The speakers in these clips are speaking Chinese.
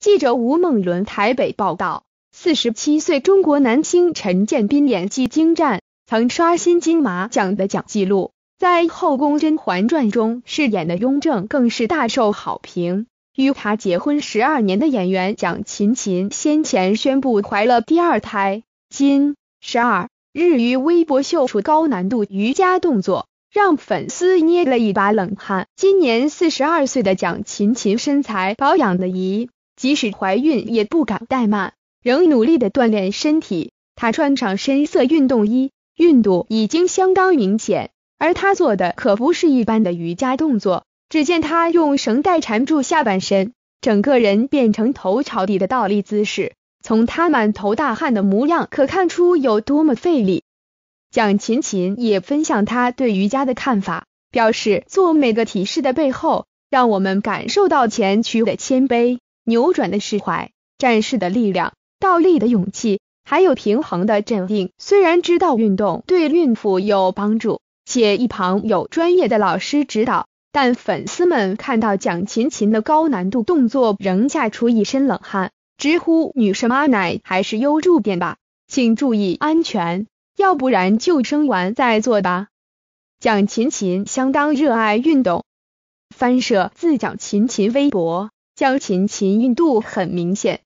记者吴梦伦台北报道：四十七岁中国男星陈建斌演技精湛，曾刷新金马奖的奖纪录，在《后宫甄嬛传》中饰演的雍正更是大受好评。与他结婚十二年的演员蒋勤勤先前宣布怀了第二胎，今十二日于微博秀出高难度瑜伽动作，让粉丝捏了一把冷汗。今年四十二岁的蒋勤勤身材保养的宜。即使怀孕也不敢怠慢，仍努力的锻炼身体。她穿上深色运动衣，孕肚已经相当明显，而她做的可不是一般的瑜伽动作。只见她用绳带缠住下半身，整个人变成头朝地的倒立姿势。从她满头大汗的模样，可看出有多么费力。蒋勤勤也分享她对瑜伽的看法，表示做每个体式的背后，让我们感受到前屈的谦卑。扭转的释怀，战士的力量，倒立的勇气，还有平衡的镇定。虽然知道运动对孕妇有帮助，且一旁有专业的老师指导，但粉丝们看到蒋勤勤的高难度动作仍吓出一身冷汗，直呼女神阿奶还是悠住点吧，请注意安全，要不然就生完再做吧。蒋勤勤相当热爱运动，翻摄自蒋勤勤微博。蒋琴琴韵度很明显。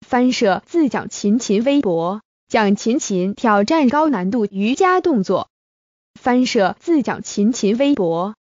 翻摄自讲琴琴微博。讲琴琴挑战高难度瑜伽动作。翻摄自讲琴琴微博。